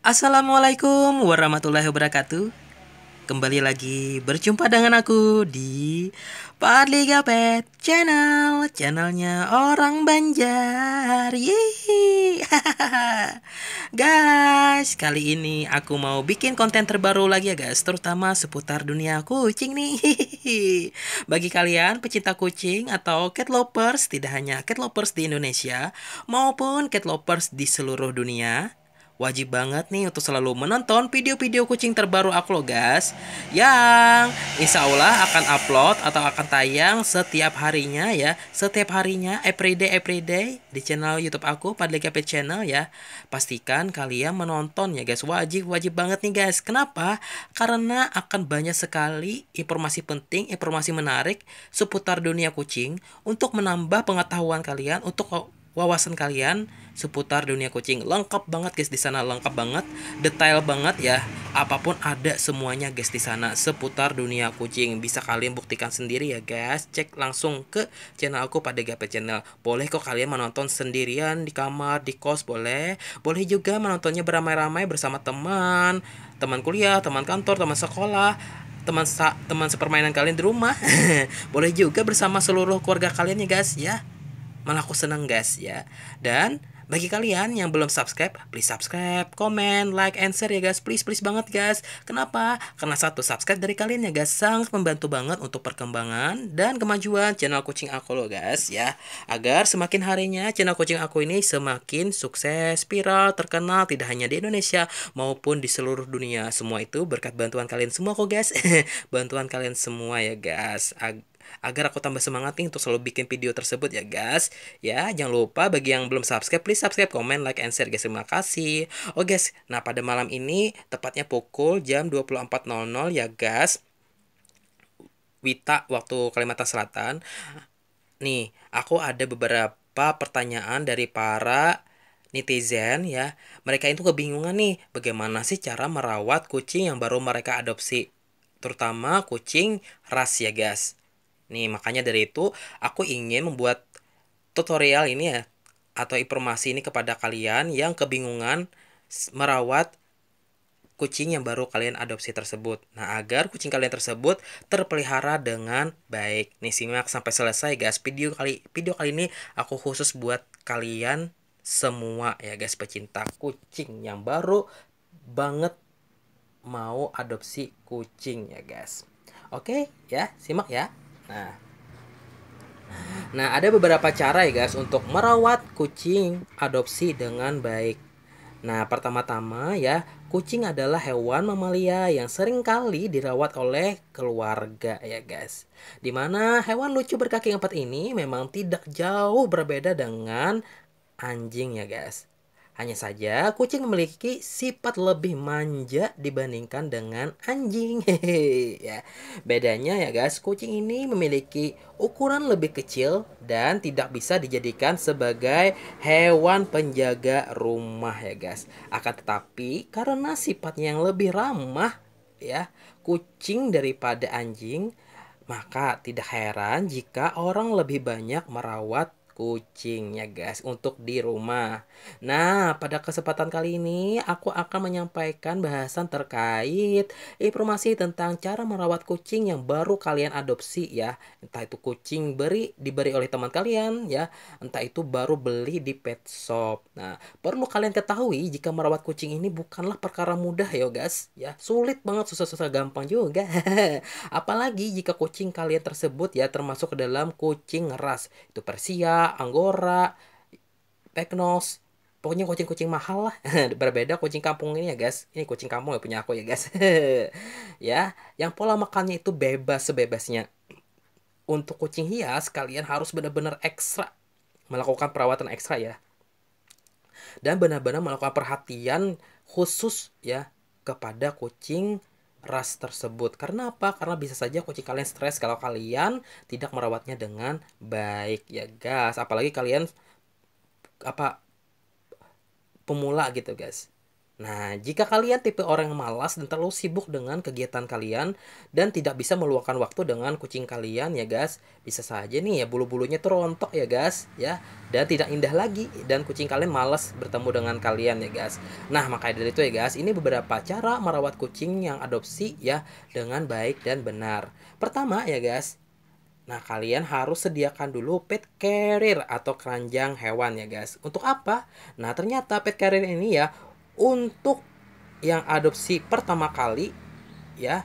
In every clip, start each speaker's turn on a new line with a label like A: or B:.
A: Assalamualaikum warahmatullahi wabarakatuh Kembali lagi berjumpa dengan aku di Padli Gapet Channel Channelnya orang Banjar Yeay Guys, kali ini aku mau bikin konten terbaru lagi ya guys Terutama seputar dunia kucing nih Bagi kalian pecinta kucing atau cat lovers Tidak hanya cat lovers di Indonesia Maupun cat lovers di seluruh dunia Wajib banget nih untuk selalu menonton video-video kucing terbaru aku loh guys Yang insya Allah akan upload atau akan tayang setiap harinya ya Setiap harinya everyday everyday di channel youtube aku pada GP Channel ya Pastikan kalian menonton ya guys Wajib wajib banget nih guys Kenapa? Karena akan banyak sekali informasi penting, informasi menarik Seputar dunia kucing Untuk menambah pengetahuan kalian Untuk wawasan kalian seputar dunia kucing Lengkap banget guys di sana, lengkap banget, detail banget ya. Apapun ada semuanya guys di sana seputar dunia kucing Bisa kalian buktikan sendiri ya guys. Cek langsung ke channel aku pada Gape Channel. Boleh kok kalian menonton sendirian di kamar, di kos boleh. Boleh juga menontonnya beramai-ramai bersama teman, teman kuliah, teman kantor, teman sekolah, teman teman sepermainan kalian di rumah. Boleh juga bersama seluruh keluarga kalian ya guys ya malah aku seneng guys ya dan bagi kalian yang belum subscribe, please subscribe, comment, like, and share ya guys. Please, please banget guys. Kenapa? Karena satu subscribe dari kalian ya guys sangat membantu banget untuk perkembangan dan kemajuan channel kucing aku loh guys ya. Agar semakin harinya channel kucing aku ini semakin sukses, viral, terkenal tidak hanya di Indonesia maupun di seluruh dunia. Semua itu berkat bantuan kalian semua kok guys. bantuan kalian semua ya guys. Ag agar aku tambah semangat nih untuk selalu bikin video tersebut ya guys. Ya, jangan lupa bagi yang belum subscribe, please subscribe, comment, like, and share guys. Terima kasih. Oh guys, nah pada malam ini tepatnya pukul jam 24.00 ya guys. Wita waktu Kalimantan Selatan. Nih, aku ada beberapa pertanyaan dari para netizen ya. Mereka itu kebingungan nih bagaimana sih cara merawat kucing yang baru mereka adopsi. Terutama kucing ras ya guys. Nih, makanya dari itu aku ingin membuat tutorial ini ya atau informasi ini kepada kalian yang kebingungan merawat kucing yang baru kalian adopsi tersebut. Nah, agar kucing kalian tersebut terpelihara dengan baik. Nih, simak sampai selesai guys. Video kali video kali ini aku khusus buat kalian semua ya guys pecinta kucing yang baru banget mau adopsi kucing ya guys. Oke, ya, simak ya. Nah, Nah, ada beberapa cara ya guys untuk merawat kucing adopsi dengan baik. Nah, pertama-tama ya, kucing adalah hewan mamalia yang sering kali dirawat oleh keluarga ya guys. Dimana hewan lucu berkaki empat ini memang tidak jauh berbeda dengan anjing ya guys. Hanya saja, kucing memiliki sifat lebih manja dibandingkan dengan anjing. ya. Bedanya ya guys, kucing ini memiliki ukuran lebih kecil dan tidak bisa dijadikan sebagai hewan penjaga rumah ya guys. Akan tetapi, karena sifatnya yang lebih ramah ya, kucing daripada anjing, maka tidak heran jika orang lebih banyak merawat kucingnya guys untuk di rumah. Nah, pada kesempatan kali ini aku akan menyampaikan bahasan terkait informasi tentang cara merawat kucing yang baru kalian adopsi ya. Entah itu kucing beri diberi oleh teman kalian ya, entah itu baru beli di pet shop. Nah, perlu kalian ketahui jika merawat kucing ini bukanlah perkara mudah ya guys ya. Sulit banget susah-susah gampang juga. Apalagi jika kucing kalian tersebut ya termasuk ke dalam kucing ras itu Persia Anggora, Teknos, pokoknya kucing-kucing mahal lah. Berbeda kucing kampung ini ya guys. Ini kucing kampung ya punya aku ya guys. ya, yang pola makannya itu bebas sebebasnya. Untuk kucing hias, kalian harus benar-benar ekstra melakukan perawatan ekstra ya. Dan benar-benar melakukan perhatian khusus ya kepada kucing ras tersebut. Karena apa? Karena bisa saja kucing kalian stres kalau kalian tidak merawatnya dengan baik ya guys. Apalagi kalian apa pemula gitu guys. Nah, jika kalian tipe orang yang malas dan terlalu sibuk dengan kegiatan kalian dan tidak bisa meluangkan waktu dengan kucing kalian ya guys, bisa saja nih ya bulu-bulunya terontok ya guys, ya. Dan tidak indah lagi dan kucing kalian malas bertemu dengan kalian ya guys. Nah, makanya dari itu ya guys, ini beberapa cara merawat kucing yang adopsi ya dengan baik dan benar. Pertama ya guys, Nah, kalian harus sediakan dulu pet carrier atau keranjang hewan ya, guys. Untuk apa? Nah, ternyata pet carrier ini ya untuk yang adopsi pertama kali ya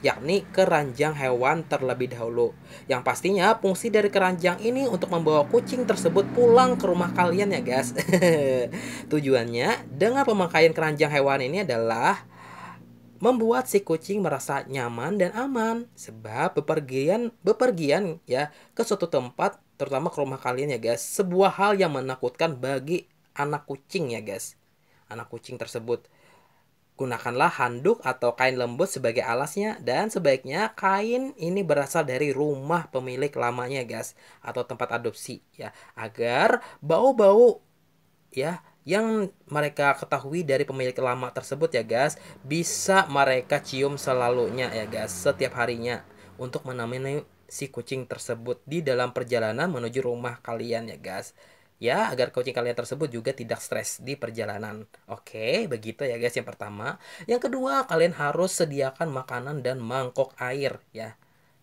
A: yakni keranjang hewan terlebih dahulu. Yang pastinya fungsi dari keranjang ini untuk membawa kucing tersebut pulang ke rumah kalian ya guys. Tujuannya dengan pemakaian keranjang hewan ini adalah membuat si kucing merasa nyaman dan aman sebab bepergian bepergian ya ke suatu tempat terutama ke rumah kalian ya guys sebuah hal yang menakutkan bagi anak kucing ya guys anak kucing tersebut. Gunakanlah handuk atau kain lembut sebagai alasnya dan sebaiknya kain ini berasal dari rumah pemilik lamanya guys atau tempat adopsi ya agar bau-bau ya yang mereka ketahui dari pemilik lama tersebut ya guys bisa mereka cium selalunya ya guys setiap harinya untuk menemani si kucing tersebut di dalam perjalanan menuju rumah kalian ya guys ya agar kucing kalian tersebut juga tidak stres di perjalanan. Oke, begitu ya guys yang pertama. Yang kedua, kalian harus sediakan makanan dan mangkok air ya.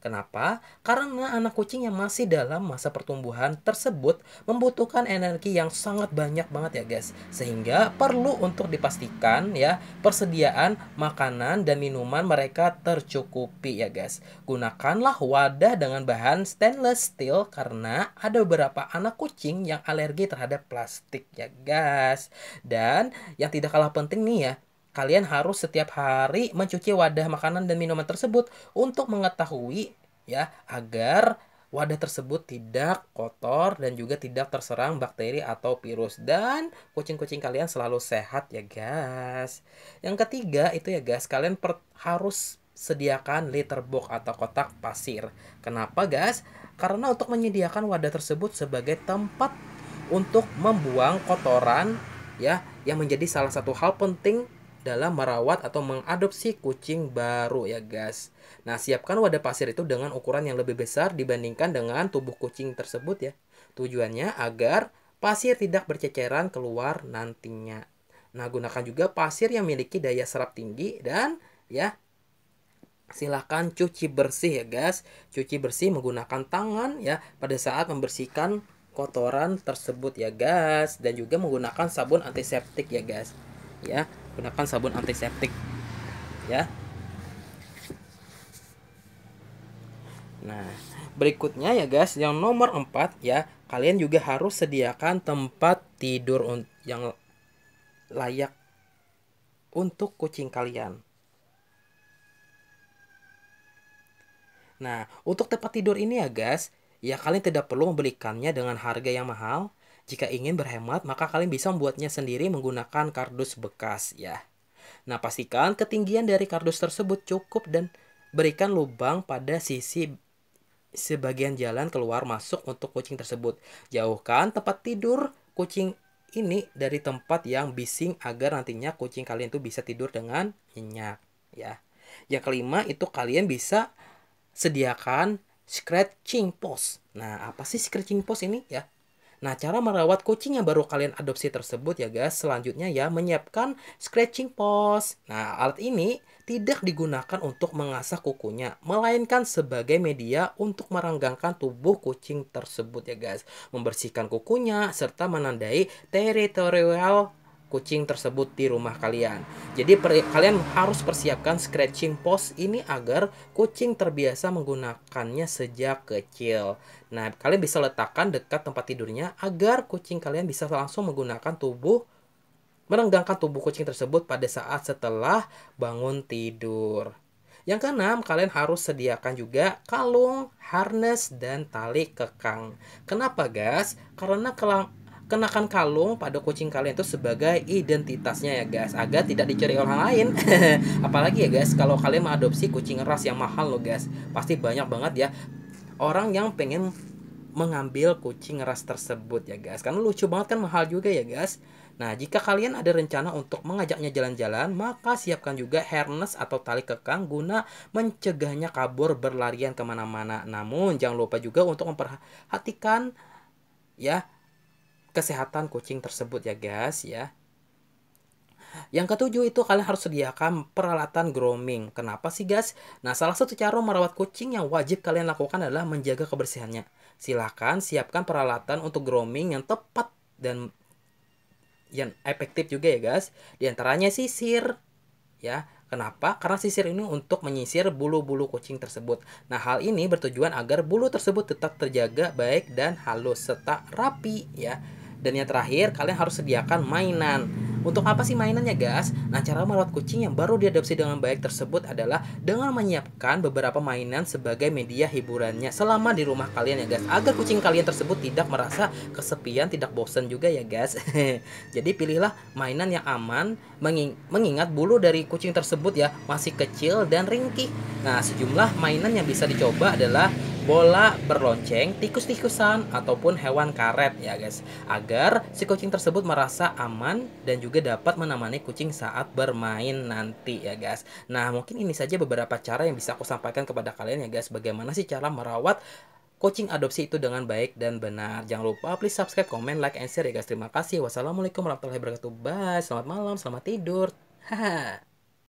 A: Kenapa? Karena anak kucing yang masih dalam masa pertumbuhan tersebut membutuhkan energi yang sangat banyak banget ya guys. Sehingga perlu untuk dipastikan ya persediaan makanan dan minuman mereka tercukupi ya guys. Gunakanlah wadah dengan bahan stainless steel karena ada beberapa anak kucing yang alergi terhadap plastik ya guys. Dan yang tidak kalah penting nih ya, Kalian harus setiap hari mencuci wadah makanan dan minuman tersebut untuk mengetahui ya agar wadah tersebut tidak kotor dan juga tidak terserang bakteri atau virus dan kucing-kucing kalian selalu sehat ya guys. Yang ketiga itu ya guys, kalian per harus sediakan litter box atau kotak pasir. Kenapa guys? Karena untuk menyediakan wadah tersebut sebagai tempat untuk membuang kotoran ya yang menjadi salah satu hal penting dalam merawat atau mengadopsi kucing baru ya guys. Nah, siapkan wadah pasir itu dengan ukuran yang lebih besar dibandingkan dengan tubuh kucing tersebut ya. Tujuannya agar pasir tidak berceceran keluar nantinya. Nah, gunakan juga pasir yang memiliki daya serap tinggi dan ya silahkan cuci bersih ya guys cuci bersih menggunakan tangan ya pada saat membersihkan kotoran tersebut ya guys dan juga menggunakan sabun antiseptik ya guys ya gunakan sabun antiseptik ya nah berikutnya ya guys yang nomor 4 ya kalian juga harus sediakan tempat tidur yang layak untuk kucing kalian nah untuk tempat tidur ini ya guys ya kalian tidak perlu membelikannya dengan harga yang mahal jika ingin berhemat, maka kalian bisa membuatnya sendiri menggunakan kardus bekas ya. Nah, pastikan ketinggian dari kardus tersebut cukup dan berikan lubang pada sisi sebagian jalan keluar masuk untuk kucing tersebut. Jauhkan tempat tidur kucing ini dari tempat yang bising agar nantinya kucing kalian itu bisa tidur dengan nyenyak ya. Yang kelima itu kalian bisa sediakan scratching post. Nah, apa sih scratching post ini ya? Nah, cara merawat kucing yang baru kalian adopsi tersebut ya guys, selanjutnya ya menyiapkan scratching post. Nah, alat ini tidak digunakan untuk mengasah kukunya, melainkan sebagai media untuk merenggangkan tubuh kucing tersebut ya guys, membersihkan kukunya serta menandai teritorial kucing tersebut di rumah kalian. Jadi per, kalian harus persiapkan scratching post ini agar kucing terbiasa menggunakannya sejak kecil. Nah, kalian bisa letakkan dekat tempat tidurnya agar kucing kalian bisa langsung menggunakan tubuh merenggangkan tubuh kucing tersebut pada saat setelah bangun tidur. Yang keenam, kalian harus sediakan juga kalung, harness, dan tali kekang. Kenapa, guys? Karena kelang kenakan kalung pada kucing kalian itu sebagai identitasnya ya guys agar tidak dicuri orang lain apalagi ya guys kalau kalian mengadopsi kucing ras yang mahal loh guys pasti banyak banget ya orang yang pengen mengambil kucing ras tersebut ya guys karena lucu banget kan mahal juga ya guys Nah, jika kalian ada rencana untuk mengajaknya jalan-jalan, maka siapkan juga harness atau tali kekang guna mencegahnya kabur berlarian kemana-mana. Namun, jangan lupa juga untuk memperhatikan ya kesehatan kucing tersebut ya guys ya. Yang ketujuh itu kalian harus sediakan peralatan grooming. Kenapa sih guys? Nah salah satu cara merawat kucing yang wajib kalian lakukan adalah menjaga kebersihannya. Silahkan siapkan peralatan untuk grooming yang tepat dan yang efektif juga ya guys. Di antaranya sisir ya. Kenapa? Karena sisir ini untuk menyisir bulu-bulu kucing tersebut. Nah, hal ini bertujuan agar bulu tersebut tetap terjaga baik dan halus serta rapi ya. Dan yang terakhir, kalian harus sediakan mainan. Untuk apa sih mainannya guys? Nah cara merawat kucing yang baru diadopsi dengan baik tersebut adalah dengan menyiapkan beberapa mainan sebagai media hiburannya selama di rumah kalian ya guys agar kucing kalian tersebut tidak merasa kesepian, tidak bosan juga ya guys. Jadi pilihlah mainan yang aman mengingat bulu dari kucing tersebut ya masih kecil dan ringkih. Nah sejumlah mainan yang bisa dicoba adalah bola berlonceng, tikus-tikusan, ataupun hewan karet ya guys. Agar si kucing tersebut merasa aman dan juga dapat menemani kucing saat bermain nanti ya guys. Nah mungkin ini saja beberapa cara yang bisa aku sampaikan kepada kalian ya guys. Bagaimana sih cara merawat kucing adopsi itu dengan baik dan benar. Jangan lupa please subscribe, comment, like, and share ya guys. Terima kasih. Wassalamualaikum warahmatullahi wabarakatuh. Bye. Selamat malam, selamat tidur. Haha.